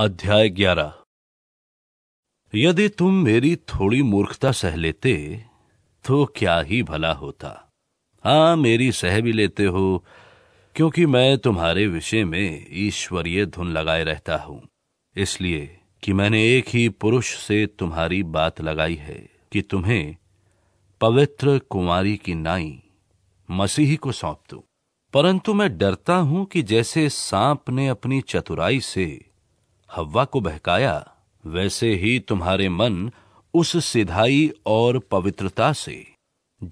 अध्याय ग्यारह यदि तुम मेरी थोड़ी मूर्खता सह लेते तो क्या ही भला होता हाँ मेरी सह भी लेते हो क्योंकि मैं तुम्हारे विषय में ईश्वरीय धुन लगाए रहता हूं इसलिए कि मैंने एक ही पुरुष से तुम्हारी बात लगाई है कि तुम्हें पवित्र कुमारी की नाई मसीही को सौंप दो परंतु मैं डरता हूं कि जैसे सांप ने अपनी चतुराई से हव्वा को बहकाया वैसे ही तुम्हारे मन उस सिधाई और पवित्रता से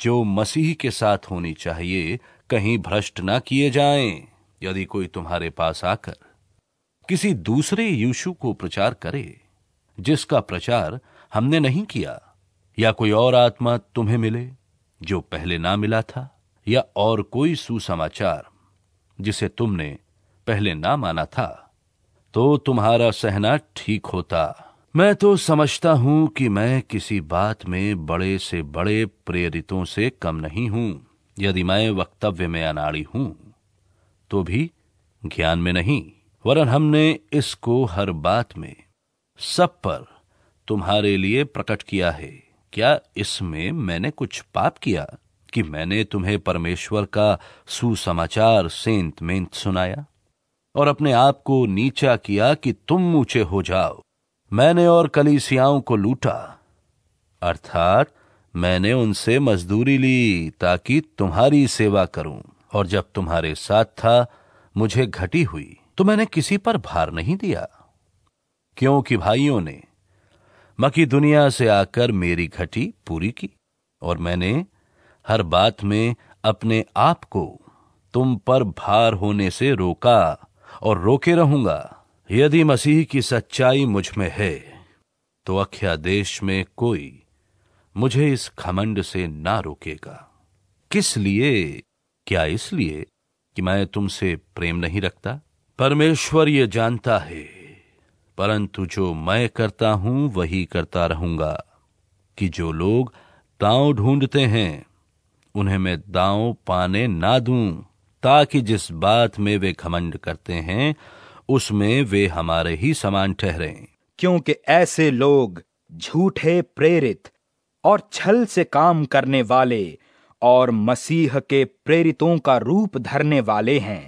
जो मसीह के साथ होनी चाहिए कहीं भ्रष्ट ना किए जाएं यदि कोई तुम्हारे पास आकर किसी दूसरे यीशु को प्रचार करे जिसका प्रचार हमने नहीं किया या कोई और आत्मा तुम्हें मिले जो पहले ना मिला था या और कोई सुसमाचार जिसे तुमने पहले ना माना था तो तुम्हारा सहना ठीक होता मैं तो समझता हूँ कि मैं किसी बात में बड़े से बड़े प्रेरितों से कम नहीं हूँ यदि मैं वक्तव्य में अनाड़ी हूँ तो भी ज्ञान में नहीं वरन हमने इसको हर बात में सब पर तुम्हारे लिए प्रकट किया है क्या इसमें मैंने कुछ पाप किया कि मैंने तुम्हें परमेश्वर का सुसमाचार सेंत मेंत सुनाया और अपने आप को नीचा किया कि तुम ऊंचे हो जाओ मैंने और कलीसियाओं को लूटा अर्थात मैंने उनसे मजदूरी ली ताकि तुम्हारी सेवा करूं और जब तुम्हारे साथ था मुझे घटी हुई तो मैंने किसी पर भार नहीं दिया क्योंकि भाइयों ने मकी दुनिया से आकर मेरी घटी पूरी की और मैंने हर बात में अपने आप को तुम पर भार होने से रोका और रोके रहूंगा यदि मसीह की सच्चाई मुझ में है तो अख्यादेश में कोई मुझे इस खमंड से ना रोकेगा किस लिए क्या इसलिए कि मैं तुमसे प्रेम नहीं रखता परमेश्वर ये जानता है परंतु जो मैं करता हूं वही करता रहूंगा कि जो लोग दांव ढूंढते हैं उन्हें मैं दांव पाने ना दूं ताकि जिस बात में वे घमंड करते हैं उसमें वे हमारे ही समान ठहरे क्योंकि ऐसे लोग झूठे प्रेरित और छल से काम करने वाले और मसीह के प्रेरितों का रूप धरने वाले हैं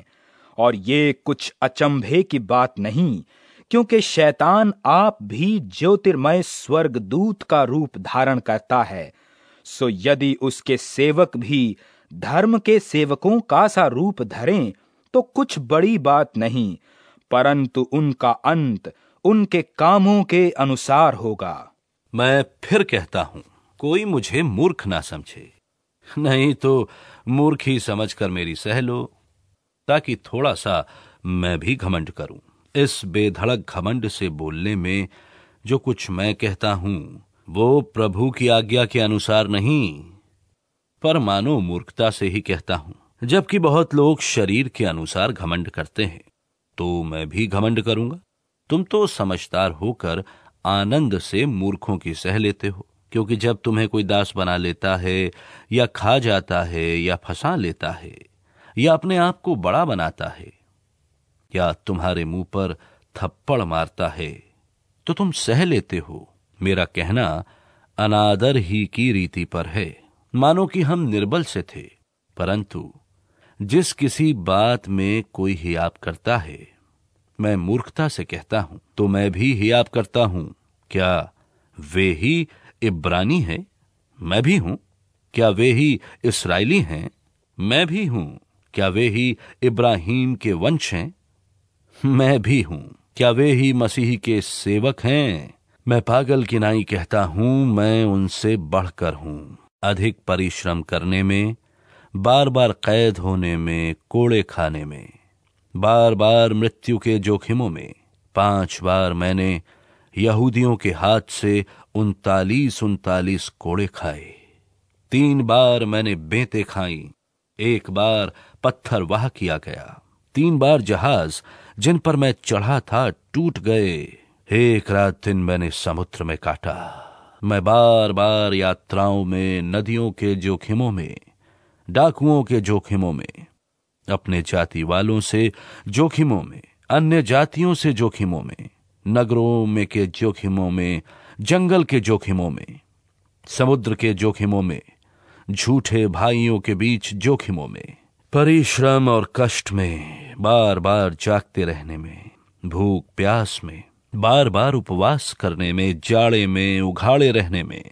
और ये कुछ अचंभे की बात नहीं क्योंकि शैतान आप भी ज्योतिर्मय स्वर्गदूत का रूप धारण करता है सो यदि उसके सेवक भी धर्म के सेवकों का सा रूप धरें तो कुछ बड़ी बात नहीं परंतु उनका अंत उनके कामों के अनुसार होगा मैं फिर कहता हूं कोई मुझे मूर्ख ना समझे नहीं तो मूर्ख ही समझकर मेरी सह लो ताकि थोड़ा सा मैं भी घमंड करूं इस बेधड़क घमंड से बोलने में जो कुछ मैं कहता हूं वो प्रभु की आज्ञा के अनुसार नहीं पर मानो मूर्खता से ही कहता हूं जबकि बहुत लोग शरीर के अनुसार घमंड करते हैं तो मैं भी घमंड करूंगा तुम तो समझदार होकर आनंद से मूर्खों की सह लेते हो क्योंकि जब तुम्हें कोई दास बना लेता है या खा जाता है या फंसा लेता है या अपने आप को बड़ा बनाता है या तुम्हारे मुंह पर थप्पड़ मारता है तो तुम सह लेते हो मेरा कहना अनादर ही की रीति पर है मानो कि हम निर्बल से थे परंतु जिस किसी बात में कोई हियाप करता है मैं मूर्खता से कहता हूं तो मैं भी हियाप करता हूं क्या वे ही इब्रानी है मैं भी हूं क्या वे ही इसराइली हैं मैं भी हूं क्या वे ही इब्राहिम के वंश हैं मैं भी हूं क्या वे ही मसीह के सेवक हैं मैं पागल किनाई कहता हूं मैं उनसे बढ़कर हूं अधिक परिश्रम करने में बार बार कैद होने में कोड़े खाने में बार बार मृत्यु के जोखिमों में पांच बार मैंने यहूदियों के हाथ से उनतालीस उनतालीस कोड़े खाए तीन बार मैंने बेते खाई एक बार पत्थर वाह किया गया तीन बार जहाज जिन पर मैं चढ़ा था टूट गए एक रात दिन मैंने समुद्र में काटा मैं बार बार यात्राओं में नदियों के जोखिमों में डाकुओं के जोखिमों में अपने जाति वालों से जोखिमों में अन्य जातियों से जोखिमों में नगरों में के जोखिमों में जंगल के जोखिमों में समुद्र के जोखिमों में झूठे भाइयों के बीच जोखिमों में परिश्रम और कष्ट में बार बार जागते रहने में भूख प्यास में बार बार उपवास करने में जाड़े में उघाड़े रहने में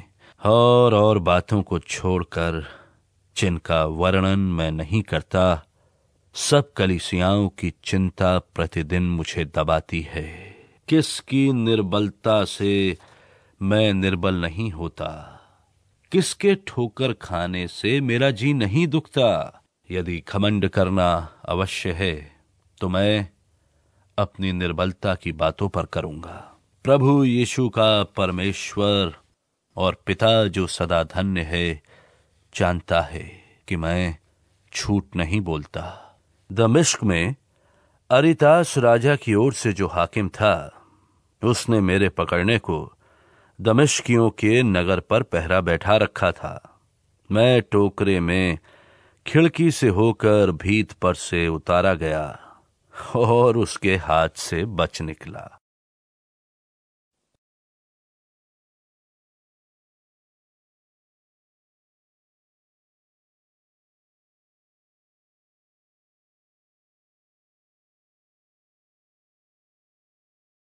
और और बातों को छोड़कर जिनका वर्णन मैं नहीं करता सब कलिसियाओं की चिंता प्रतिदिन मुझे दबाती है किसकी निर्बलता से मैं निर्बल नहीं होता किसके ठोकर खाने से मेरा जी नहीं दुखता यदि खमंड करना अवश्य है तो मैं अपनी निर्बलता की बातों पर करूंगा प्रभु यीशु का परमेश्वर और पिता जो सदा धन्य है जानता है कि मैं छूट नहीं बोलता दमिश्क में अरितास राजा की ओर से जो हाकिम था उसने मेरे पकड़ने को दमिश्कियों के नगर पर पहरा बैठा रखा था मैं टोकरे में खिड़की से होकर भीत पर से उतारा गया और उसके हाथ से बच निकला